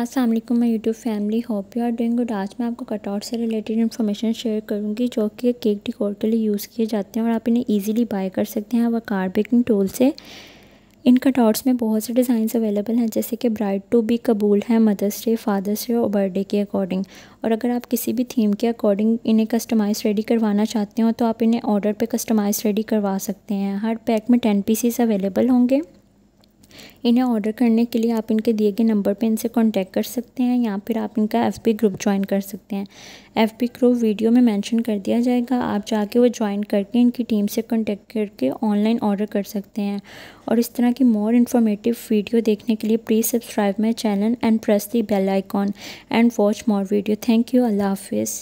असलम मैं YouTube family hope you are doing good आज मैं आपको कटआउट से रिलेटेड इन्फॉर्मेशन शेयर करूँगी जो कि केक डिकोर के लिए यूज़ किए जाते हैं और आप इन्हें इजीली बाय कर सकते हैं कार बेकिंग टूल से इन कटआउट्स में बहुत से डिज़ाइंस अवेलेबल हैं जैसे कि ब्राइड टू भी कबूल है मदर्स डे फादर्स डे और बर्थडे के अकॉर्डिंग और अगर आप किसी भी थीम के अकॉर्डिंग इन्हें कस्टमाइज रेडी करवाना चाहते हो तो आप इन्हें ऑर्डर पर कस्टमाइज रेडी करवा सकते हैं हर पैक में टेन पीसीस अवेलेबल होंगे इन्हें ऑर्डर करने के लिए आप इनके दिए गए नंबर पे इनसे कांटेक्ट कर सकते हैं या फिर आप इनका एफबी ग्रुप ज्वाइन कर सकते हैं एफबी ग्रुप वीडियो में मेंशन कर दिया जाएगा आप जाके वो ज्वाइन करके इनकी टीम से कॉन्टैक्ट करके ऑनलाइन ऑर्डर कर सकते हैं और इस तरह की मोर इन्फॉर्मेटिव वीडियो देखने के लिए please subscribe my channel and press the bell icon and watch more video thank you अल्लाह हाफिज़